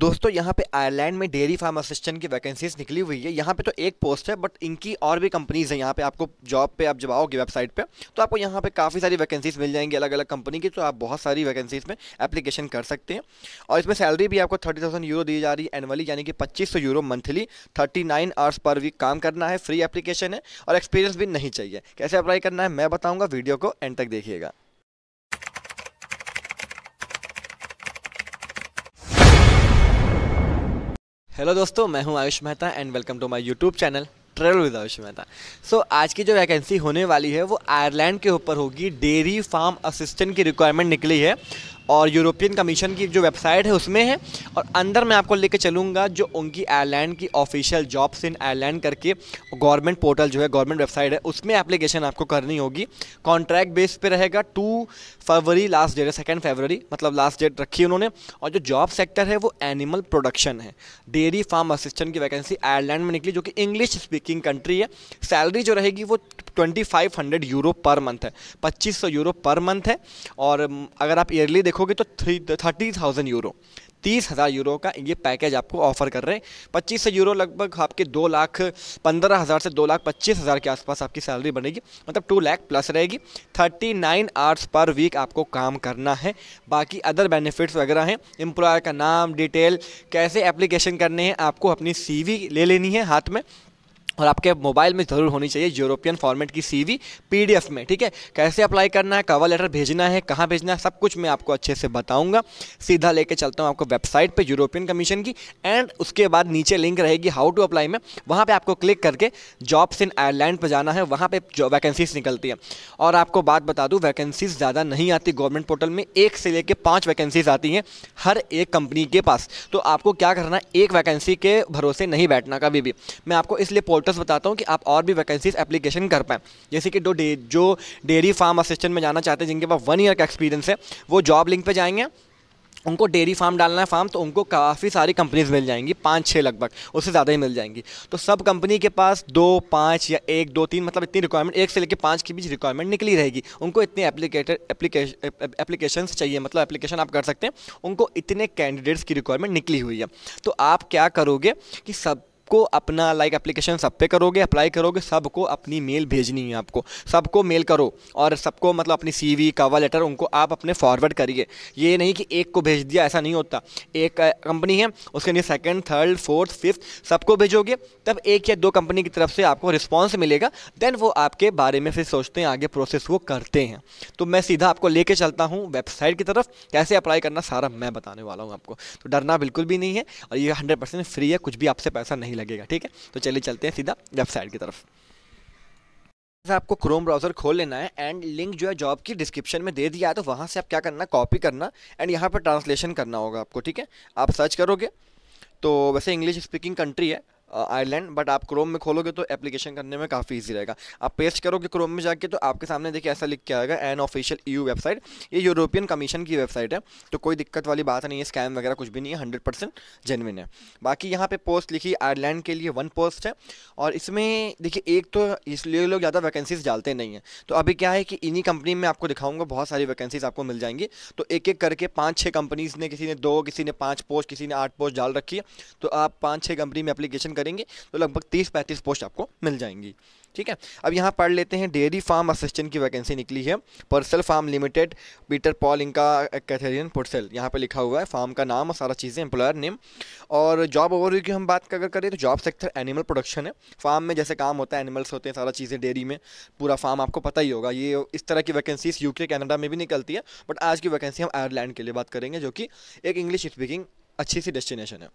दोस्तों यहाँ पे आयरलैंड में डेयरी फार्म असिस्टेंट की वैकेंसीज निकली हुई है यहाँ पे तो एक पोस्ट है बट इनकी और भी कंपनीज़ हैं यहाँ पे आपको जॉब पे आप जब आओगे वेबसाइट पे तो आपको यहाँ पे काफ़ी सारी वैकेंसीज मिल जाएंगी अलग अलग कंपनी की तो आप बहुत सारी वैकेंसीज में एप्लीकेशन कर सकते हैं और इसमें सैलरी भी आपको थर्टी थाउजेंड यूरो दी जा रही है एनअली यानी कि पच्चीस सौ euro monthly thirty nine hours per week काम करना है फ्री एप्लीकेशन है और एक्सपीरियंस भी नहीं चाहिए कैसे अप्लाई करना है मैं बताऊँगा वीडियो को एंड तक देखिएगा हेलो दोस्तों मैं हूं Ayush Mehta and welcome to my YouTube channel travel with Ayush Mehta so आज की जो वैकेंसी होने वाली है वो आयरलैंड के ऊपर होगी डेयरी फार्म असिस्टेंट की रिक्वायरमेंट निकली है और यूरोपियन कमीशन की जो वेबसाइट है उसमें है और अंदर मैं आपको लेके चलूँगा जो उनकी आयरलैंड की ऑफिशियल जॉब्स इन आयरलैंड करके गवर्नमेंट पोर्टल जो है गवर्नमेंट वेबसाइट है उसमें एप्लीकेशन आपको करनी होगी कॉन्ट्रैक्ट बेस पे रहेगा टू फरवरी लास्ट डेट है सेकेंड फरवरी मतलब लास्ट डेट रखी उन्होंने और जो जॉब सेक्टर है वो एनिमल प्रोडक्शन है डेयरी फार्म असिस्टेंट की वैकेंसी आयरलैंड में निकली जो कि इंग्लिश स्पीकिंग कंट्री है सैलरी जो रहेगी वो twenty five hundred euro per month है पच्चीस सौ यूरो पर मंथ है और अगर आप ईयरली देखोगे तो थ्री थर्टी थाउजेंड यूरो तीस हज़ार यूरो का ये पैकेज आपको ऑफर कर रहे हैं पच्चीस सौ यूरो लगभग आपके दो लाख पंद्रह हज़ार से दो लाख पच्चीस हज़ार के आसपास आपकी सैलरी बनेगी मतलब टू लाख प्लस रहेगी thirty nine hours per week आपको काम करना है बाकी अदर बेनिफिट्स वगैरह हैं एम्प्लॉयर का नाम डिटेल कैसे एप्लीकेशन करने हैं आपको अपनी सी ले लेनी है हाथ में और आपके मोबाइल में ज़रूर होनी चाहिए यूरोपियन फॉर्मेट की सीवी पीडीएफ में ठीक है कैसे अप्लाई करना है कवर लेटर भेजना है कहाँ भेजना है सब कुछ मैं आपको अच्छे से बताऊंगा सीधा लेके चलता हूँ आपको वेबसाइट पे यूरोपियन कमीशन की एंड उसके बाद नीचे लिंक रहेगी हाउ टू अप्लाई में वहाँ पर आपको क्लिक करके जॉब्स इन आयरलैंड पर जाना है वहाँ पर वैकेंसीज निकलती है और आपको बात बता दूँ वैकेंसीज ज़्यादा नहीं आती गवर्नमेंट पोर्टल में एक से लेकर पाँच वैकेंसीज आती हैं हर एक कंपनी के पास तो आपको क्या करना है एक वैकेंसी के भरोसे नहीं बैठना कभी भी मैं आपको इसलिए पोर्टल्स बताता हूँ कि आप और भी वैकेंसीज एप्लीकेशन कर पाएँ जैसे कि डे, जो डेयरी फार्म असिस्टेंट में जाना चाहते हैं जिनके पास वन ईयर का एक्सपीरियंस है वो जॉब लिंक पर जाएंगे उनको डेयरी फार्म डालना है फार्म तो उनको काफ़ी सारी कंपनीज मिल जाएंगी पाँच छः लगभग उससे ज़्यादा ही मिल जाएंगी तो सब कंपनी के पास दो पाँच या एक दो तीन मतलब इतनी रिक्वायरमेंट एक से लेकर पाँच के बीच रिक्वायरमेंट निकली रहेगी उनको इतने एप्लीकेटर एप्लीकेशन चाहिए मतलब एप्लीकेशन आप कर सकते हैं उनको इतने कैंडिडेट्स की रिक्वायरमेंट निकली हुई है तो आप क्या करोगे कि सब सबको अपना लाइक एप्लीकेशन सब पे करोगे अप्लाई करोगे सबको अपनी मेल भेजनी है आपको सबको मेल करो और सबको मतलब अपनी सी वी कवर लेटर उनको आप अपने फॉरवर्ड करिए ये नहीं कि एक को भेज दिया ऐसा नहीं होता एक कंपनी है उसके लिए सेकेंड थर्ड फोर्थ फिफ्थ सबको भेजोगे तब एक या दो कंपनी की तरफ से आपको रिस्पॉन्स मिलेगा देन वो आपके बारे में फिर सोचते हैं आगे प्रोसेस वो करते हैं तो मैं सीधा आपको लेके चलता हूँ वेबसाइट की तरफ कैसे अप्लाई करना सारा मैं बताने वाला हूँ आपको तो डरना बिल्कुल भी नहीं है और ये हंड्रेड परसेंट फ्री है कुछ भी आपसे पैसा नहीं लगेगा लगेगा ठीक है तो चलिए चलते हैं सीधा वेबसाइट की तरफ आपको क्रोम ब्राउजर खोल लेना है एंड लिंक जो है जॉब की डिस्क्रिप्शन में दे दिया है तो वहाँ से आप क्या करना कॉपी करना एंड यहाँ पर ट्रांसलेशन करना होगा आपको ठीक है आप सर्च करोगे तो वैसे इंग्लिश स्पीकिंग कंट्री है आयरलैंड बट आप क्रोम में खोलोगे तो एप्लीकेशन करने में काफ़ी ईजी रहेगा आप पेस्ट करोगे क्रोम में जाके तो आपके सामने देखिए ऐसा लिख के आएगा एन ऑफिशियल ईयू वेबसाइट ये यूरोपियन कमीशन की वेबसाइट है तो कोई दिक्कत वाली बात नहीं है स्कैम वगैरह कुछ भी नहीं है हंड्रेड परसेंट जेनविन है बाकी यहाँ पे पोस्ट लिखी आयरलैंड के लिए वन पोस्ट है और इसमें देखिए एक तो इसलिए लोग ज़्यादा वैकेंसीज डालते नहीं हैं तो अभी क्या है कि इन्हीं कंपनी में आपको दिखाऊंगा बहुत सारी वैकेंसीज आपको मिल जाएंगी तो एक एक करके पाँच छः कंपनीज़ ने किसी ने दो किसी ने पाँच पोस्ट किसी ने आठ पोस्ट डाल रखी है तो आप पाँच छः कंपनी में अप्लीकेशन करेंगे तो लगभग तीस पैंतीस पोस्ट आपको मिल जाएंगी ठीक है अब यहाँ पढ़ लेते हैं डेयरी फार्म असिस्टेंट की वैकेंसी निकली है Pursell farm limited Peter Paul इनका कैथेरियन पुटसेल यहाँ पे लिखा हुआ है फार्म का नाम और सारा चीज़ें एम्प्लॉयर नेम और जॉब ओवरव्यू की हम बात अगर करें तो जॉब सेक्टर एनिमल प्रोडक्शन है फार्म में जैसे काम होता है एनिमल्स होते हैं सारा चीज़ें डेयरी में पूरा फार्म आपको पता ही होगा ये इस तरह की वैकेंसीज यूके कैनेडा में भी निकलती है बट आज की वैकेंसी हम आयरलैंड के लिए बात करेंगे जो कि एक इंग्लिश स्पीकिंग अच्छी सी डेस्टिनेशन है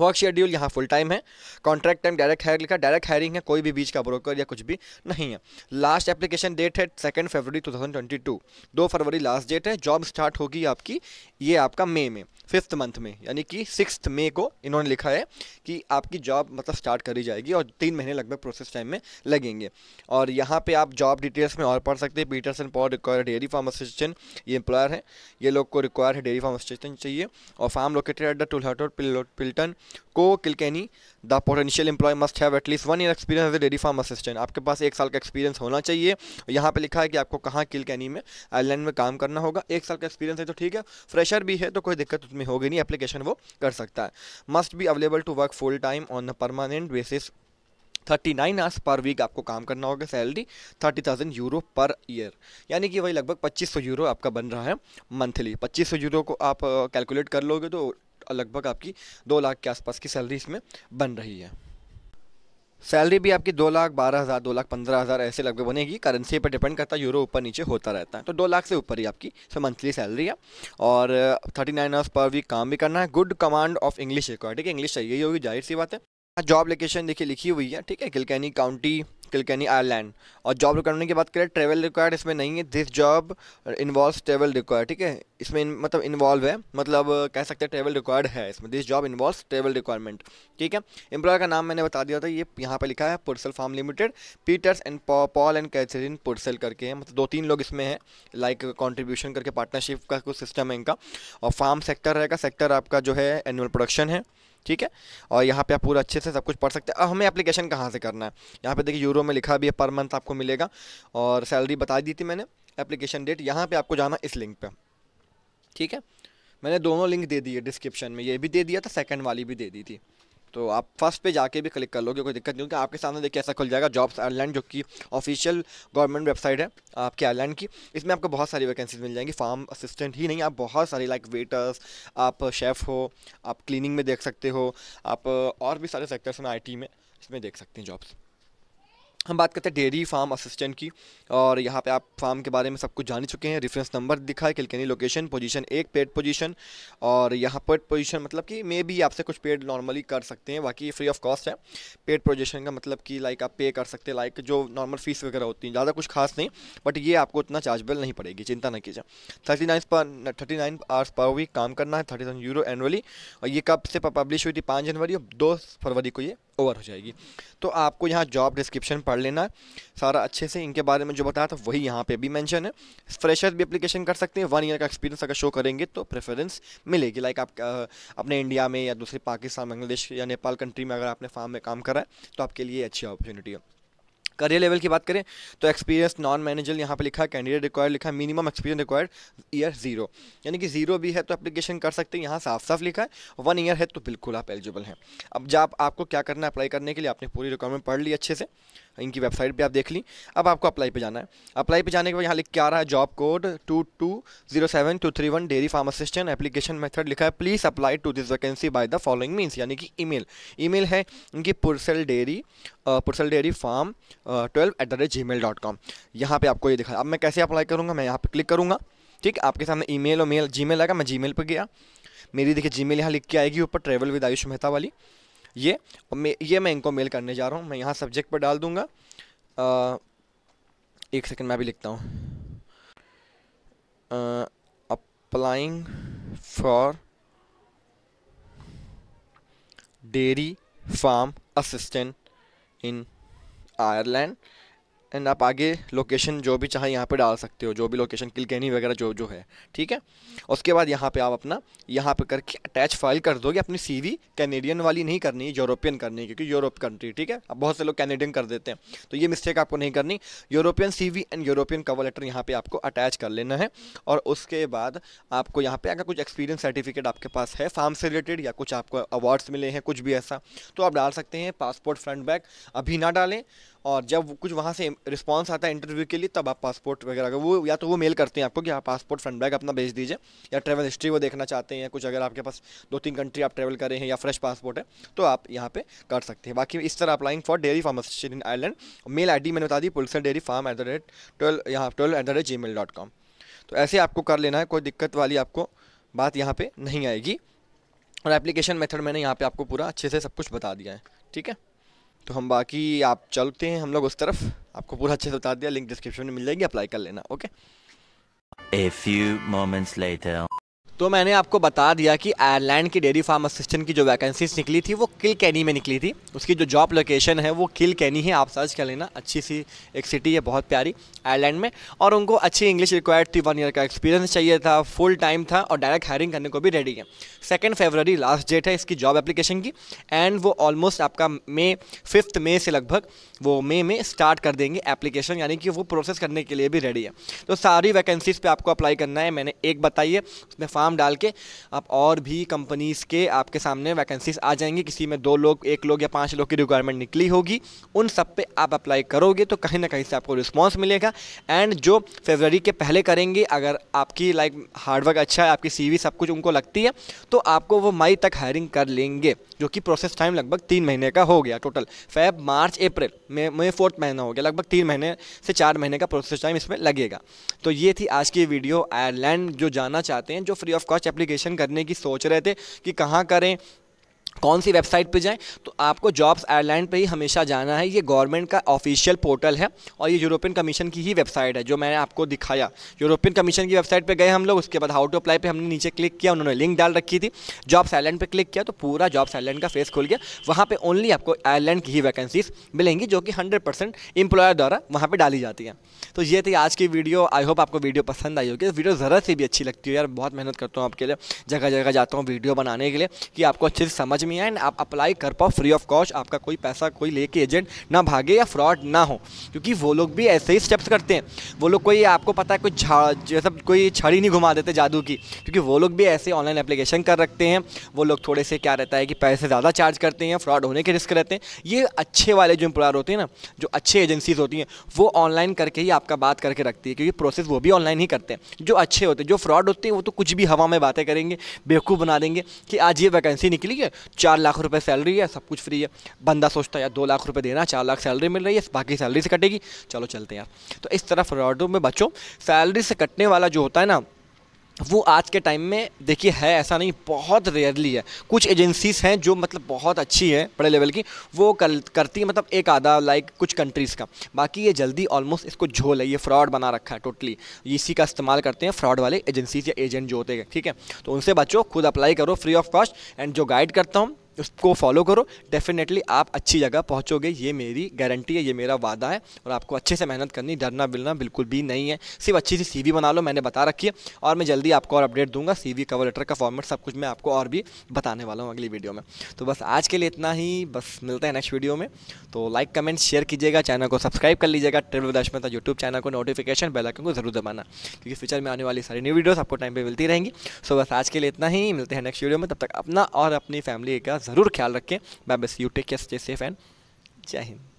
वर्क शेड्यूल यहाँ फुल टाइम है कॉन्ट्रैक्ट टाइम डायरेक्ट हायर लिखा डायरेक्ट हायरिंग है कोई भी बीच का ब्रोकर या कुछ भी नहीं है लास्ट एप्लीकेशन डेट है सेकेंड फरवरी टू थाउजेंड ट्वेंटी टू दो फरवरी लास्ट डेट है जॉब स्टार्ट होगी आपकी ये आपका मई में फिफ्थ मंथ में यानी कि सिक्स मे को इन्होंने लिखा है कि आपकी जॉब मतलब स्टार्ट करी जाएगी और तीन महीने लगभग प्रोसेस टाइम में लगेंगे और यहाँ पे आप जॉब डिटेल्स में और पढ़ सकते हैं एंड पॉड रिक्वायर डेयरी फार्म असिस्टेंट ये एम्प्लॉयर है ये लोग को रिक्वायर है डेयरी फार्म असिस्टेंट चाहिए और फार्म लोकेटेड एट द टुलहटोर Pilltown Co Kilkenny the potential employ must have at least one year experience as a dairy farm assistant आपके पास एक साल का एक्सपीरियंस होना चाहिए यहाँ पे लिखा है कि आपको कहाँ किलकैनी में आयरलैंड में काम करना होगा एक साल का एक्सपीरियंस है तो ठीक है फ्रेशर भी है तो कोई दिक्कत उसमें होगी नहीं एप्लीकेशन वो कर सकता है मस्ट भी available to work full time on a permanent basis thirty nine hours per week आपको काम करना होगा salary thirty thousand euro per year यानी कि वही लगभग पच्चीस सौ यूरो आपका बन रहा है मंथली पच्चीस सौ यूरो को आप कैलकुलेट कर लोगे तो लगभग आपकी दो लाख के आसपास की सैलरी इसमें बन रही है सैलरी भी आपकी दो लाख बारह हज़ार दो लाख पंद्रह हज़ार ऐसे लगभग बनेगी करेंसी पर डिपेंड करता है यूरो ऊपर नीचे होता रहता है तो दो लाख से ऊपर ही आपकी सो मंथली सैलरी है और thirty nine hours per week काम भी करना है good command of English required ठीक है इंग्लिश चाहिए ही होगी जाहिर सी बात है जॉब हाँ, लोकेशन देखिए लिखी हुई है ठीक है किलकैनी काउंटी किलकैनी आयरलैंड और जॉब करने की बात करें ट्रेवल रिक्वायर्ड इसमें नहीं है this job involve travel required ठीक है इसमें इन, मतलब इन्वॉल्व है मतलब कह सकते हैं ट्रेवल रिक्वायर्ड है इसमें this job involve travel requirement ठीक है एम्प्लॉयर का नाम मैंने बता दिया था ये यहाँ पर लिखा है Pursell farm limited Peters and Paul and Catherine Pursell करके हैं मतलब दो तीन लोग इसमें हैं लाइक कॉन्ट्रीब्यूशन करके पार्टनरशिप का कुछ सिस्टम है इनका और फार्म सेक्टर रहेगा सेक्टर आपका जो है एनुअल प्रोडक्शन है ठीक है और यहाँ पे आप पूरा अच्छे से सब कुछ पढ़ सकते हैं अब हमें एप्लीकेशन कहाँ से करना है यहाँ पे देखिए यूरो में लिखा भी है पर मंथ आपको मिलेगा और सैलरी बता दी थी मैंने एप्लीकेशन डेट यहाँ पर आपको जाना इस लिंक पर ठीक है मैंने दोनों लिंक दे दिए डिस्क्रिप्शन में ये भी दे दिया था सेकेंड वाली भी दे दी थी तो आप फर्स्ट पे जाके भी क्लिक कर लोगे कोई दिक्कत नहीं होगी आपके सामने देखिए ऐसा खुल जाएगा जॉब्स आयरलैंड जो कि ऑफिशियल गवर्नमेंट वेबसाइट है आपके आयरलैंड की इसमें आपको बहुत सारी वैकेंसीज मिल जाएंगी फार्म असिस्टेंट ही नहीं आप बहुत सारी लाइक वेटर्स आप शेफ़ हो आप क्लिनिंग में देख सकते हो आप और भी सारे सेक्टर्स में आई में इसमें देख सकते हैं जॉब्स हम बात करते हैं डेयरी फार्म असिस्टेंट की और यहाँ पे आप फार्म के बारे में सब कुछ जान चुके हैं रेफरेंस नंबर दिखा है किलकनी लोकेशन पोजीशन एक पेड पोजीशन और यहाँ पेड पोजीशन मतलब कि मे भी आपसे कुछ पेड नॉर्मली कर सकते हैं बाकी फ्री ऑफ कॉस्ट है पेड पोजीशन का मतलब कि लाइक आप पे कर सकते हैं लाइक जो नॉर्मल फीस वगैरह होती है ज़्यादा कुछ खास नहीं बट ये आपको उतना चार्जेबल नहीं पड़ेगी चिंता ना कीजिए थर्टी नाइन पर thirty nine hours per week काम करना है थर्टी यूरो एनुअली और ये कब से पब्लिश हुई थी पाँच जनवरी और दो फरवरी को ये ओवर हो जाएगी तो आपको यहाँ जॉब डिस्क्रिप्शन पढ़ लेना है सारा अच्छे से इनके बारे में जो बताया था वही यहाँ पे भी मेंशन है फ्रेशर भी एप्लीकेशन कर सकते हैं वन ईयर का एक्सपीरियंस अगर शो करेंगे तो प्रेफरेंस मिलेगी लाइक आप आ, अपने इंडिया में या दूसरे पाकिस्तान बांग्लादेश या नेपाल कंट्री में अगर आपने फार्म में काम करा है तो आपके लिए अच्छी अपॉर्चुनिटी है करियर लेवल की बात करें तो एक्सपीरियंस नॉन मैनेजर यहाँ पे लिखा कैंडिडेट रिक्वायर्ड लिखा minimum experience required year zero यानी कि जीरो भी है तो एप्लीकेशन कर सकते हैं यहाँ साफ साफ लिखा है वन ईयर है तो बिल्कुल आप एलिजिबल हैं अब जब आपको क्या करना है अप्लाई करने के लिए आपने पूरी रिक्वायरमेंट पढ़ ली अच्छे से इनकी वेबसाइट पे आप देख ली अब आपको अप्लाई पे जाना है अप्लाई पे जाने के बाद यहाँ लिख के आ रहा है job code two two zero seven two three one dairy farm assistant application method लिखा है please apply to this vacancy by the following means यानी कि ईमेल ईमेल है इनकी Purcell dairy Purcell dairy farm twelve at the rate gmail dot com यहाँ पर आपको ये दिखा अब मैं कैसे अप्लाई करूँगा मैं यहाँ पर क्लिक करूँगा ठीक है आपके सामने ई मेल और मेल जी मेल आएगा मैं जी मेल पर गया मेरी देखिए जी मेल यहाँ लिख के आएगी ऊपर ट्रेवल विद आयुष मेहता वाली ये और मैं ये मैं इनको मेल करने जा रहा हूँ मैं यहाँ सब्जेक्ट पर डाल दूँगा एक सेकंड मैं भी लिखता हूँ applying for dairy farm assistant in Ireland and आप आगे लोकेशन जो भी चाहे यहाँ पे डाल सकते हो जो भी लोकेशन किलकैनी वगैरह जो जो है ठीक है उसके बाद यहाँ पे आप अपना यहाँ पे करके अटैच फाइल कर दोगे अपनी सीवी कैनेडियन वाली नहीं करनी यूरोपियन करनी क्योंकि यूरोप कंट्री ठीक है अब बहुत से लोग कैनेडियन कर देते हैं तो ये मिस्टेक आपको नहीं करनी European C and European cover letter यहाँ पर आपको अटैच कर लेना है और उसके बाद आपको यहाँ पर अगर कुछ एक्सपीरियंस सर्टिफिकेट आपके पास है फार्म से रिलेटेड या कुछ आपको अवार्ड्स मिले हैं कुछ भी ऐसा तो आप डाल सकते हैं पासपोर्ट फ्रंट बैक अभी ना डालें और जब कुछ वहाँ से रिस्पॉन्स आता है इंटरव्यू के लिए तब आप पासपोर्ट वगैरह अगर वो या तो वो मेल करते हैं आपको कि आप पासपोर्ट फ्रंट बैग अपना भेज दीजिए या ट्रैवल हिस्ट्री वो देखना चाहते हैं कुछ अगर आपके पास दो तीन कंट्री आप ट्रैवल करें हैं या फ्रेश पासपोर्ट है तो आप यहाँ पे कर सकते हैं बाकी इस तरह applying for dairy farm in Ireland mail आई मैंने बता दी Purcell dairy farm at the rate twelve यहाँ twelve at the rate gmail dot com तो ऐसे आपको कर लेना है कोई दिक्कत वाली आपको बात यहाँ पर नहीं आएगी और एप्लीकेशन मेथड मैंने यहाँ पे आपको पूरा अच्छे से सब कुछ बता दिया है ठीक है तो हम बाकी आप चलते हैं हम लोग उस तरफ आपको पूरा अच्छे से बता दिया लिंक डिस्क्रिप्शन में मिल जाएगी अप्लाई कर लेना okay a few moments later तो मैंने आपको बता दिया कि आयरलैंड की डेयरी फार्म असिस्टेंट की जो वैकेंसीज निकली थी वो किल कैनी में निकली थी उसकी जो जॉब लोकेशन है वो किल कैनी है आप सर्च कर लेना अच्छी सी एक सिटी है बहुत प्यारी आयरलैंड में और उनको अच्छी इंग्लिश रिक्वायर्ड थी वन ईयर का एक्सपीरियंस चाहिए था फुल टाइम था और डायरेक्ट हायरिंग करने को भी रेडी है सेकेंड फेबररी लास्ट डेट है इसकी जॉब एप्लीकेशन की एंड वो ऑलमोस्ट आपका मे फिफ्थ मे से लगभग वो मे में स्टार्ट कर देंगे एप्लीकेशन यानी कि वो प्रोसेस करने के लिए भी रेडी है तो सारी वैकेंसीज़ पर आपको अप्लाई करना है मैंने एक बताई है उसमें फार्म नाम डाल के आप और भी कंपनीज़ के आपके सामने वैकेंसीज आ जाएंगी किसी में दो लोग एक लोग या पांच लोग की रिक्वायरमेंट निकली होगी उन सब पे आप अप्लाई करोगे तो कहीं ना कहीं से आपको रिस्पॉन्स मिलेगा एंड जो फेबररी के पहले करेंगे अगर आपकी लाइक हार्डवर्क अच्छा है आपकी सी सब कुछ उनको लगती है तो आपको वो मई तक हायरिंग कर लेंगे जो कि प्रोसेस टाइम लगभग तीन महीने का हो गया टोटल फेब मार्च अप्रैल में मई फोर्थ महीना हो गया लगभग तीन महीने से चार महीने का प्रोसेस टाइम इसमें लगेगा तो ये थी आज की वीडियो आयरलैंड जो जाना चाहते हैं जो free of of cost application करने की सोच रहे थे कि कहाँ करें कौन सी वेबसाइट पे जाएं तो आपको जॉब्स एयरलाइन पे ही हमेशा जाना है ये गवर्नमेंट का ऑफिशियल पोर्टल है और ये यूरोपियन कमीशन की ही वेबसाइट है जो मैंने आपको दिखाया यूरोपियन कमीशन की वेबसाइट पर गए हम लोग उसके बाद हाउ टू अप्लाई पर हमने नीचे क्लिक किया उन्होंने लिंक डाल रखी थी जॉब्स एयरलाइन पर क्लिक किया तो पूरा जॉब्स एयरलाइन का फेस खुल गया वहाँ पर ओनली आपको एयरलाइन की ही वैकेंसीज मिलेंगी जो कि हंड्रेड परसेंट एम्प्लॉयर द्वारा वहाँ पर डाली जाती है तो ये थी आज की वीडियो आई होप आपको वीडियो पसंद आई होगी वीडियो ज़रा से भी अच्छी लगती है यार बहुत मेहनत करता हूँ आपके लिए जगह जगह जाता हूँ वीडियो बनाने के लिए कि आपको अच्छे से समझ में में है एंड आप अप्लाई कर पाओ फ्री ऑफ कॉस्ट आपका कोई पैसा कोई लेके एजेंट ना भागे या फ्रॉड ना हो क्योंकि वो लोग भी ऐसे ही स्टेप्स करते हैं वो लोग कोई आपको पता है कोई जैसा कोई छड़ी नहीं घुमा देते जादू की क्योंकि वो लोग भी ऐसे ऑनलाइन एप्लीकेशन कर रखते हैं वो लोग थोड़े से क्या रहता है कि पैसे ज़्यादा चार्ज करते हैं फ्रॉड होने के रिस्क रहते हैं ये अच्छे वाले जो एम्प्लॉयर होते हैं ना जो अच्छे एजेंसीज होती हैं वो ऑनलाइन करके ही आपका बात करके रखती है क्योंकि प्रोसेस वो भी ऑनलाइन ही करते हैं जो अच्छे होते हैं जो फ्रॉड होते हैं वो तो कुछ भी हवा में बातें करेंगे बेवकूफ़ बना देंगे कि आज ये वैकेंसी निकली है चार लाख रुपए सैलरी है सब कुछ फ्री है बंदा सोचता है यार दो लाख रुपए देना चार लाख सैलरी मिल रही है बाकी सैलरी से कटेगी चलो चलते हैं यार तो इस तरह फ्रॉडों में बच्चों सैलरी से कटने वाला जो होता है ना वो आज के टाइम में देखिए है ऐसा नहीं बहुत रेयरली है कुछ एजेंसीज़ हैं जो मतलब बहुत अच्छी है बड़े लेवल की वो कर, करती है मतलब एक आधा लाइक कुछ कंट्रीज़ का बाकी ये जल्दी ऑलमोस्ट इसको झोल है ये फ्रॉड बना रखा है टोटली इसी का इस्तेमाल करते हैं फ्रॉड वाले एजेंसीज़ या एजेंट जो होते हैं ठीक है तो उनसे बच्चों खुद अप्लाई करो फ्री ऑफ कॉस्ट एंड जो गाइड करता हूँ उसको फॉलो करो डेफिनेटली आप अच्छी जगह पहुँचोगे ये मेरी गारंटी है ये मेरा वादा है और आपको अच्छे से मेहनत करनी डरना बिलना बिल्कुल भी नहीं है सिर्फ अच्छी सी सीवी बना लो मैंने बता रखी है और मैं जल्दी आपको और अपडेट दूंगा सीवी कवर लेटर का फॉर्मेट सब कुछ मैं आपको और भी बताने वाला हूँ अगली वीडियो में तो बस आज के लिए इतना ही बस मिलते हैं नेक्स्ट वीडियो में तो लाइक कमेंट शेयर कीजिएगा चैनल को सब्सक्राइब कर लीजिएगा ट्रेवल दश में यूट्यूब चैनल को नोटिफिकेशन बेल आइकन को जरूर दबाना क्योंकि फ्यूचर में आने वाली सारी न्यू वीडियोज़ आपको टाइम पर मिलती रहेंगी सो बस आज के लिए इतना ही मिलते हैं नेक्स्ट वीडियो में तब तक अपना और अपनी फैमिली का ज़रूर ख्याल रखें मैं बस you take care stay safe and जय हिंद